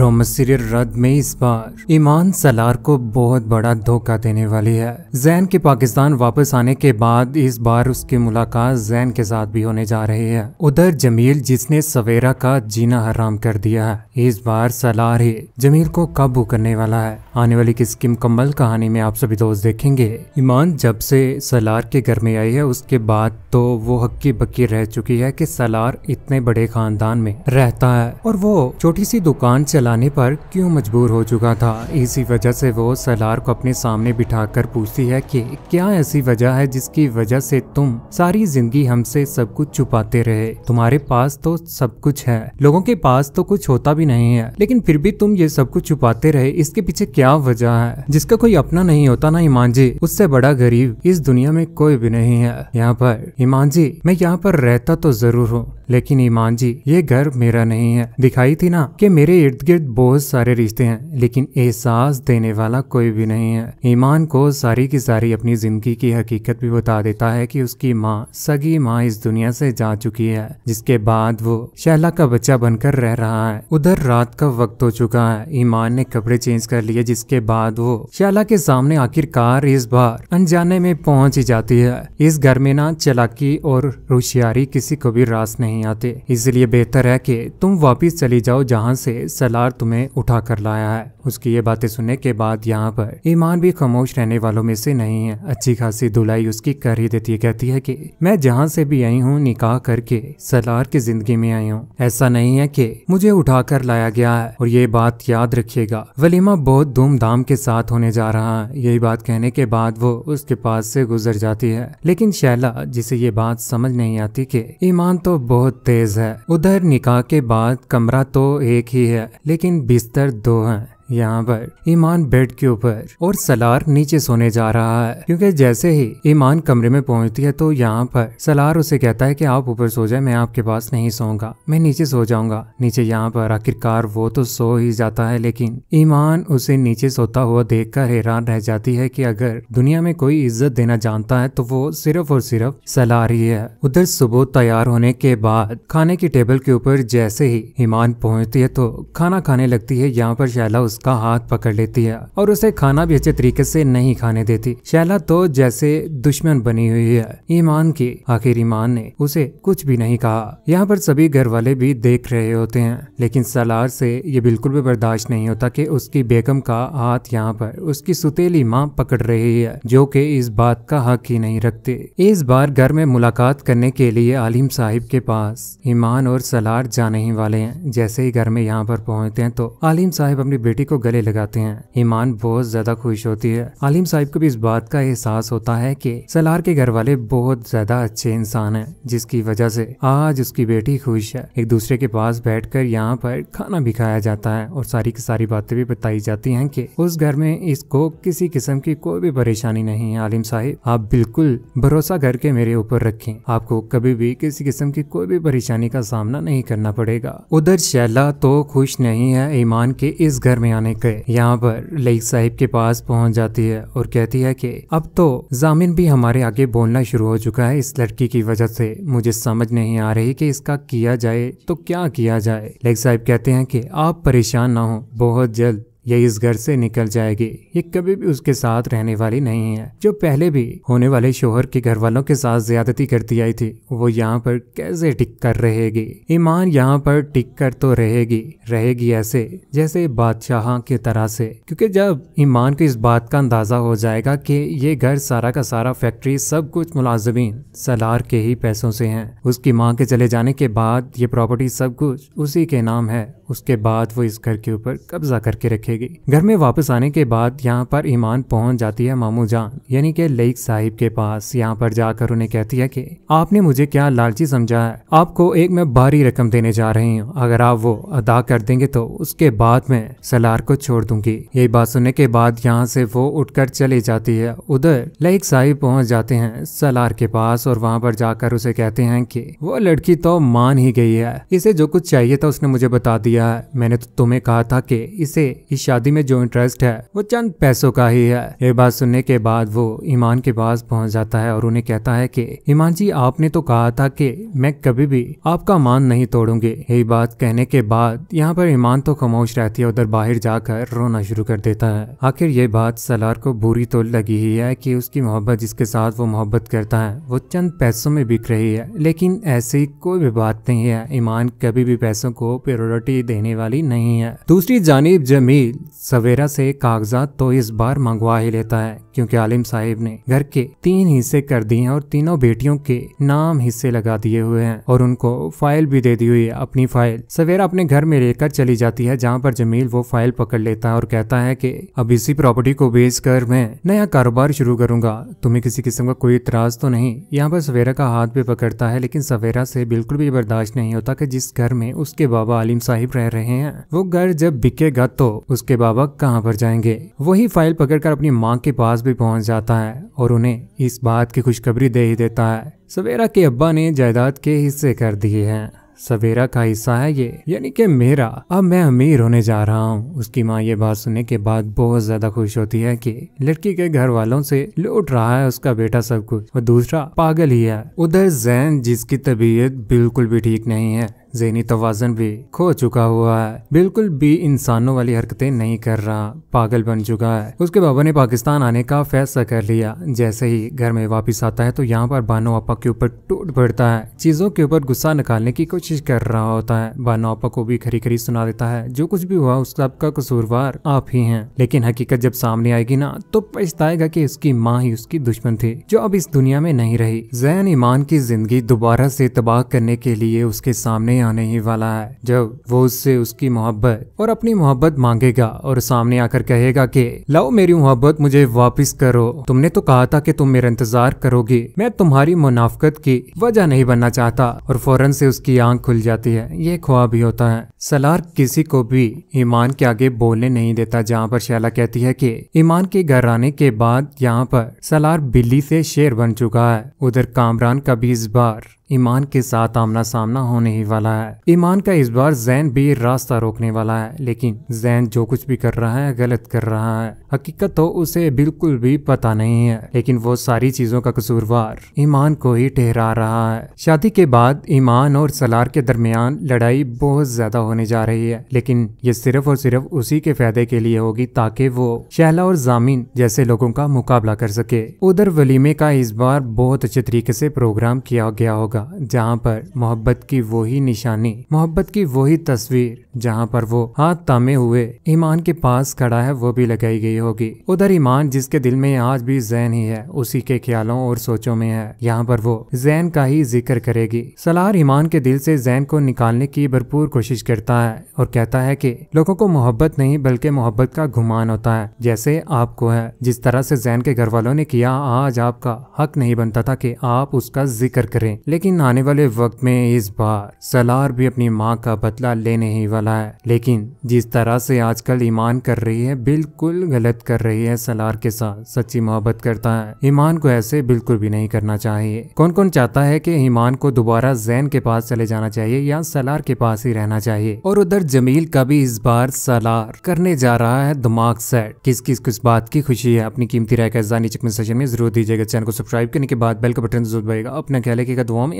ब्रह्मसीरियल रद्द में इस बार ईमान सलार को बहुत बड़ा धोखा देने वाली है जैन के पाकिस्तान वापस आने के बाद इस बार उसकी मुलाकात जैन के साथ भी होने जा रही है उधर जमील जिसने सवेरा का जीना हराम कर दिया है इस बार सलार ही जमील को काबू करने वाला है आने वाली किसकी मुकम्मल कहानी में आप सभी दोस्त देखेंगे ईमान जब से सलार के घर में आई है उसके बाद तो वो हक्की बक्की रह चुकी है की सलार इतने बड़े खानदान में रहता है और वो छोटी सी दुकान चला लाने पर क्यों मजबूर हो चुका था इसी वजह से वो सलार को अपने सामने बिठाकर पूछती है कि क्या ऐसी वजह है जिसकी वजह से तुम सारी जिंदगी हमसे सब कुछ छुपाते रहे तुम्हारे पास तो सब कुछ है लोगों के पास तो कुछ होता भी नहीं है लेकिन फिर भी तुम ये सब कुछ छुपाते रहे इसके पीछे क्या वजह है जिसका कोई अपना नहीं होता ना ईमान जी उससे बड़ा गरीब इस दुनिया में कोई भी नहीं है यहाँ पर ईमान जी मैं यहाँ पर रहता तो जरूर हूँ लेकिन ईमान जी ये घर मेरा नहीं है दिखाई थी ना कि मेरे इर्द गिर्द संबंधित बहुत सारे रिश्ते हैं लेकिन एहसास देने वाला कोई भी नहीं है ईमान को सारी की सारी अपनी जिंदगी की हकीकत भी बता देता है कि उसकी माँ सगी माँ इस दुनिया से जा चुकी है जिसके बाद वो शैला का बच्चा बनकर रह रहा है उधर रात का वक्त हो चुका है ईमान ने कपड़े चेंज कर लिए जिसके बाद वो शैला के सामने आखिरकार इस बार अनजाने में पहुंच ही जाती है इस घर में ना चलाकी और होशियारी किसी को भी रास नहीं आते इसलिए बेहतर है कि तुम वापिस चली जाओ जहाँ से सलाह लगातार तुम्हें उठा कर लाया है उसकी ये बातें सुनने के बाद यहाँ पर ईमान भी खामोश रहने वालों में से नहीं है अच्छी खासी धुलाई उसकी कर ही देती है कहती है कि मैं जहाँ से भी आई हूँ निकाह करके सलार की जिंदगी में आई हूँ ऐसा नहीं है कि मुझे उठा कर लाया गया है और ये बात याद रखिएगा वलीमा बहुत धूमधाम के साथ होने जा रहा है यही बात कहने के बाद वो उसके पास से गुजर जाती है लेकिन शैला जिसे ये बात समझ नहीं आती कि ईमान तो बहुत तेज है उधर निकाह के बाद कमरा तो एक ही है लेकिन बिस्तर दो हैं यहाँ पर ईमान बेड के ऊपर और सलार नीचे सोने जा रहा है क्योंकि जैसे ही ईमान कमरे में पहुंचती है तो यहाँ पर सलार उसे कहता है कि आप ऊपर सो जाए मैं आपके पास नहीं सोऊंगा मैं नीचे सो जाऊंगा नीचे यहाँ पर आखिरकार वो तो सो ही जाता है लेकिन ईमान उसे नीचे सोता हुआ देख हैरान रह जाती है की अगर दुनिया में कोई इज्जत देना जानता है तो वो सिर्फ और सिर्फ सलार ही है उधर सुबह तैयार होने के बाद खाने की टेबल के ऊपर जैसे ही ईमान पहुंचती है तो खाना खाने लगती है यहाँ पर शैला उसका हाथ पकड़ लेती है और उसे खाना भी अच्छे तरीके से नहीं खाने देती शैला तो जैसे दुश्मन बनी हुई है ईमान की आखिर ईमान ने उसे कुछ भी नहीं कहा यहाँ पर सभी घर वाले भी देख रहे होते हैं लेकिन सलार से ये बिल्कुल भी बर्दाश्त नहीं होता की उसकी बेगम का हाथ यहाँ पर उसकी सुतेली माँ पकड़ रही है जो की इस बात का हक ही नहीं रखते इस बार घर में मुलाकात करने के लिए आलिम साहिब के पास ईमान और सलार जाने ही वाले हैं जैसे ही घर में यहाँ पर पहुंचते हैं तो आलिम साहिब अपनी बेटी को गले लगाते हैं ईमान बहुत ज्यादा खुश होती है आलिम साहिब को भी इस बात का एहसास होता है कि सलार के घर वाले बहुत ज्यादा अच्छे इंसान हैं जिसकी वजह से आज उसकी बेटी खुश है एक दूसरे के पास बैठकर यहाँ पर खाना भी खाया जाता है और सारी की सारी बातें भी बताई जाती है की उस घर में इसको किसी किस्म की कोई भी परेशानी नहीं है आलिम साहिब आप बिल्कुल भरोसा करके मेरे ऊपर रखें आपको कभी भी किसी किस्म की कोई भी परेशानी का सामना नहीं करना पड़ेगा उधर शैला तो खुश नहीं है ईमान के इस घर में कराने के यहाँ पर लईक साहिब के पास पहुँच जाती है और कहती है कि अब तो जामिन भी हमारे आगे बोलना शुरू हो चुका है इस लड़की की वजह से मुझे समझ नहीं आ रही कि इसका किया जाए तो क्या किया जाए लईक साहिब कहते हैं कि आप परेशान ना हो बहुत जल्द ये इस घर से निकल जाएगी ये कभी भी उसके साथ रहने वाली नहीं है जो पहले भी होने वाले शोहर के घर वालों के साथ ज्यादती करती आई थी वो यहाँ पर कैसे टिक कर रहेगी ईमान यहाँ पर टिक कर तो रहेगी रहेगी ऐसे जैसे बादशाह की तरह से क्योंकि जब ईमान को इस बात का अंदाजा हो जाएगा कि ये घर सारा का सारा फैक्ट्री सब कुछ मुलाजमीन सलार के ही पैसों से है उसकी माँ के चले जाने के बाद ये प्रॉपर्टी सब कुछ उसी के नाम है उसके बाद वो इस घर के ऊपर कब्जा करके रखे रखेगी घर में वापस आने के बाद यहाँ पर ईमान पहुंच जाती है मामू जान यानी के लईक साहिब के पास यहाँ पर जाकर उन्हें कहती है कि आपने मुझे क्या लालची समझा है आपको एक मैं भारी रकम देने जा रही हूँ अगर आप वो अदा कर देंगे तो उसके बाद में सलार को छोड़ दूंगी यही बात सुनने के बाद यहाँ से वो उठकर चली जाती है उधर लईक साहिब पहुंच जाते हैं सलार के पास और वहाँ पर जाकर उसे कहते हैं की वो लड़की तो मान ही गई है इसे जो कुछ चाहिए था उसने मुझे बता दिया है मैंने तो तुम्हें कहा था कि इसे शादी में जो इंटरेस्ट है वो चंद पैसों का ही है ये बात सुनने के बाद वो ईमान के पास पहुंच जाता है और उन्हें कहता है कि ईमान जी आपने तो कहा था कि मैं कभी भी आपका मान नहीं तोड़ूंगी यही बात कहने के बाद यहाँ पर ईमान तो खामोश रहती है उधर बाहर जाकर रोना शुरू कर देता है आखिर ये बात सलार को बुरी तो लगी ही है की उसकी मोहब्बत जिसके साथ वो मोहब्बत करता है वो चंद पैसों में बिक रही है लेकिन ऐसी कोई भी बात नहीं है ईमान कभी भी पैसों को प्योरिटी देने वाली नहीं है दूसरी जानी जमील वकील सवेरा से कागजात तो इस बार मंगवा ही लेता है क्योंकि आलिम साहिब ने घर के तीन हिस्से कर दिए हैं और तीनों बेटियों के नाम हिस्से लगा दिए हुए हैं और उनको फाइल भी दे दी हुई है अपनी फाइल सवेरा अपने घर में लेकर चली जाती है जहाँ पर जमील वो फाइल पकड़ लेता है और कहता है की अब इसी प्रॉपर्टी को बेच कर मैं नया कारोबार शुरू करूंगा तुम्हें किसी किस्म का कोई इतराज तो नहीं यहाँ पर सवेरा का हाथ भी पकड़ता है लेकिन सवेरा से बिल्कुल भी बर्दाश्त नहीं होता की जिस घर में उसके बाबा आलिम साहिब रह रहे हैं वो घर जब बिकेगा तो उसके बाबा कहाँ पर जाएंगे वही फाइल पकड़कर अपनी माँ के पास भी पहुंच जाता है और उन्हें इस बात की खुशखबरी दे ही देता है सवेरा के अब्बा ने जायदाद के हिस्से कर दिए हैं सवेरा का हिस्सा है ये यानी कि मेरा अब मैं अमीर होने जा रहा हूँ उसकी माँ ये बात सुनने के बाद बहुत ज्यादा खुश होती है कि लड़की के घर वालों से लूट रहा है उसका बेटा सब कुछ और दूसरा पागल ही है उधर जैन जिसकी तबीयत बिल्कुल भी ठीक नहीं है जहनी तोज़न भी खो चुका हुआ है बिल्कुल भी इंसानों वाली हरकतें नहीं कर रहा पागल बन चुका है उसके बाबा ने पाकिस्तान आने का फैसला कर लिया जैसे ही घर में वापस आता है तो यहाँ पर बानो आपा के ऊपर टूट पड़ता है चीज़ों के ऊपर गुस्सा निकालने की कोशिश कर रहा होता है बानो आपा को भी खरी खरी सुना देता है जो कुछ भी हुआ उस सबका कसूरवार आप ही है लेकिन हकीकत जब सामने आएगी ना तो पछताएगा की उसकी माँ ही उसकी दुश्मन थी जो अब इस दुनिया में नहीं रही जैन ईमान की जिंदगी दोबारा से तबाह करने के लिए उसके सामने आने ही वाला है जब वो उससे उसकी मोहब्बत और अपनी मोहब्बत मांगेगा और सामने आकर कहेगा कि लाओ मेरी मोहब्बत मुझे वापस करो तुमने तो कहा था कि तुम मेरा इंतजार करोगी मैं तुम्हारी मुनाफ्त की वजह नहीं बनना चाहता और फौरन से उसकी आंख खुल जाती है ये ख्वाब ही होता है सलार किसी को भी ईमान के आगे बोलने नहीं देता जहाँ पर शैला कहती है की ईमान के घर आने के बाद यहाँ पर सलार बिल्ली से शेर बन चुका है उधर कामरान का भी इस बार ईमान के साथ आमना सामना होने ही वाला है ईमान का इस बार जैन भी रास्ता रोकने वाला है लेकिन जैन जो कुछ भी कर रहा है गलत कर रहा है हकीकत तो उसे बिल्कुल भी पता नहीं है लेकिन वो सारी चीजों का कसूरवार ईमान को ही ठहरा रहा है शादी के बाद ईमान और सलार के दरमियान लड़ाई बहुत ज्यादा होने जा रही है लेकिन ये सिर्फ और सिर्फ उसी के फायदे के लिए होगी ताकि वो शहला और जामीन जैसे लोगों का मुकाबला कर सके उधर वलीमे का इस बार बहुत अच्छे तरीके से प्रोग्राम किया गया होगा होगा जहाँ पर मोहब्बत की वही निशानी मोहब्बत की वही तस्वीर जहाँ पर वो हाथ तामे हुए ईमान के पास खड़ा है वो भी लगाई गई होगी उधर ईमान जिसके दिल में आज भी जैन ही है उसी के ख्यालों और सोचों में है यहाँ पर वो जैन का ही जिक्र करेगी सलार ईमान के दिल से जैन को निकालने की भरपूर कोशिश करता है और कहता है कि लोगों को मोहब्बत नहीं बल्कि मोहब्बत का घुमान होता है जैसे आपको है जिस तरह से जैन के घर वालों ने किया आज आपका हक नहीं बनता था कि आप उसका जिक्र करें लेकिन लेकिन आने वाले वक्त में इस बार सलार भी अपनी माँ का बदला लेने ही वाला है लेकिन जिस तरह से आजकल ईमान कर रही है बिल्कुल गलत कर रही है सलार के साथ सच्ची मोहब्बत करता है ईमान को ऐसे बिल्कुल भी नहीं करना चाहिए कौन कौन चाहता है कि ईमान को दोबारा जैन के पास चले जाना चाहिए या सलार के पास ही रहना चाहिए और उधर जमील का भी इस बार सलार करने जा रहा है दिमाग सेट किस किस किस बात की खुशी है अपनी कीमती राय का सेशन में जरूर दीजिएगा चैनल को सब्सक्राइब करने के बाद बेल का बटन जरूर दबाएगा अपना ख्याल के दुआ में